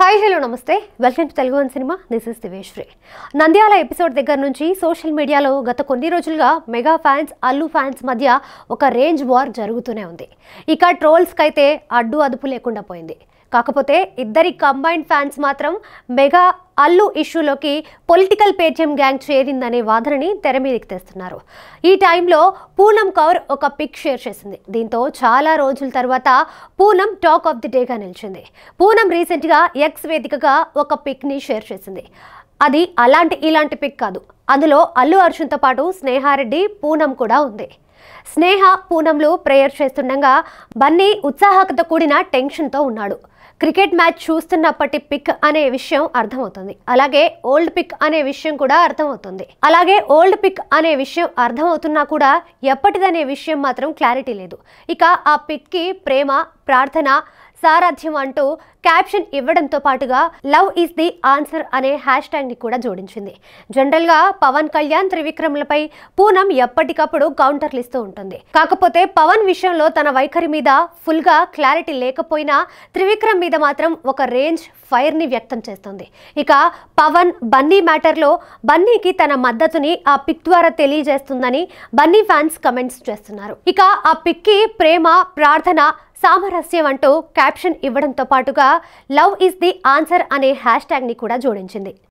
hi hello నమస్తే welcome to Telugu one cinema this is free Nandyal episode దగ్గర నుంచి social మీడియాలో గత కొన్ని రోజులుగా మెగా ఫ్యాన్స్ అల్లు ఫ్యాన్స్ మధ్య ఒక రేంజ్ వార్ జరుగుతూనే ఉంది ఇక ట్రోల్స్కి అయితే అడ్డు అదుపు లేకుండా పోయింది కాకపోతే ఇద్దరి కంబైన్డ్ ఫ్యాన్స్ మాత్రం మెగా అల్లు ఇష్యూలోకి పొలిటికల్ పేజ్యం గ్యాంగ్ చేరిందనే వాదనని తెర మీదకి తెస్తున్నారు ఈ టైంలో పూనం కౌర్ ఒక పిక్ షేర్ చేసింది దీంతో చాలా రోజుల తర్వాత పూనం టాక్ ఆఫ్ ది డేగా నిలిచింది పూనం రీసెంట్గా ఎక్స్ వేదికగా ఒక పిక్ని షేర్ చేసింది అది అలాంటి ఇలాంటి పిక్ కాదు అందులో అల్లు అర్జున్తో పాటు స్నేహారెడ్డి పూనం కూడా ఉంది స్నేహ పూనంలో ప్రేయర్ చేస్తుండగా బన్నీ ఉత్సాహకత కూడిన టెన్షన్తో ఉన్నాడు క్రికెట్ మ్యాచ్ చూస్తున్నప్పటి పిక్ అనే విషయం అర్థమవుతుంది అలాగే ఓల్డ్ పిక్ అనే విషయం కూడా అర్థమవుతుంది అలాగే ఓల్డ్ పిక్ అనే విషయం అర్థమవుతున్నా కూడా ఎప్పటిదనే విషయం మాత్రం క్లారిటీ లేదు ఇక ఆ పిక్కి ప్రేమ ప్రార్థన సారథ్యం అంటూ క్యాప్షన్ ఇవ్వడంతో పాటుగా లవ్ ఈజ్ ది ఆన్సర్ అనే హ్యాష్ ట్యాగ్ని కూడా జోడించింది జనరల్గా పవన్ కళ్యాణ్ త్రివిక్రమ్లపై పూనం ఎప్పటికప్పుడు కౌంటర్లు ఇస్తూ ఉంటుంది కాకపోతే పవన్ విషయంలో తన వైఖరి మీద ఫుల్గా క్లారిటీ లేకపోయినా త్రివిక్రమ్ మీద మాత్రం ఒక రేంజ్ ఫైర్ని వ్యక్తం చేస్తుంది ఇక పవన్ బన్నీ మ్యాటర్లో బన్నీకి తన మద్దతుని ఆ పిక్ ద్వారా తెలియజేస్తుందని బన్నీ ఫ్యాన్స్ కమెంట్స్ చేస్తున్నారు ఇక ఆ పిక్కి ప్రేమ ప్రార్థన సామరస్యం అంటూ క్యాప్షన్ ఇవ్వడంతో పాటుగా లవ్ ఈజ్ ది ఆన్సర్ అనే హ్యాష్ ని కూడా జోడించింది